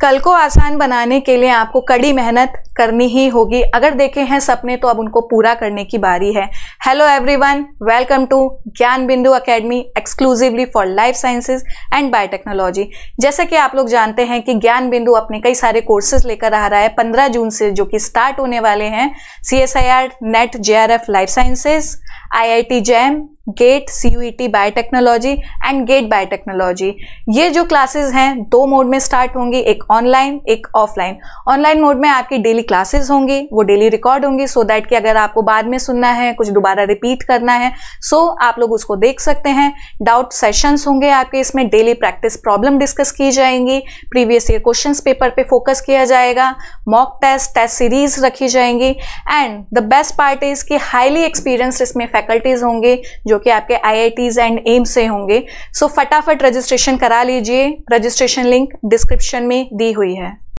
कल को आसान बनाने के लिए आपको कड़ी मेहनत करनी ही होगी अगर देखे हैं सपने तो अब उनको पूरा करने की बारी है hello everyone welcome to Gyan Bindu academy exclusively for life sciences and biotechnology जैसे कि आप लोग जानते हैं कि ज्ञान बिंदु अपने कई सारे कोर्सेज लेकर आ रहा है 15 जून से जो कि स्टार्ट होने वाले हैं C S I R NET J R F life sciences I I T JAM GATE C U E T biotechnology and GATE biotechnology ये जो क्लासेज हैं दो मोड में स्टार्ट होंगी एक ऑनलाइन एक ऑफलाइन ऑनलाइन मोड में आपकी डेली क्लासेज होंगी वो डेली रिकॉर्ड होंगी सो दैट कि अगर आपको बाद में सुनना है कुछ दोबारा दोबारा रिपीट करना है सो so, आप लोग उसको देख सकते हैं डाउट सेशंस होंगे आपके इसमें डेली प्रैक्टिस प्रॉब्लम डिस्कस की जाएंगी प्रीवियस ईयर क्वेश्चन पेपर पे फोकस किया जाएगा मॉक टेस्ट टेस्ट सीरीज रखी जाएंगी and the best part is कि हाईली एक्सपीरियंस इसमें फैकल्टीज होंगे जो कि आपके आई एंड एम्स से होंगे सो so, फटाफट रजिस्ट्रेशन करा लीजिए रजिस्ट्रेशन लिंक डिस्क्रिप्शन में दी हुई है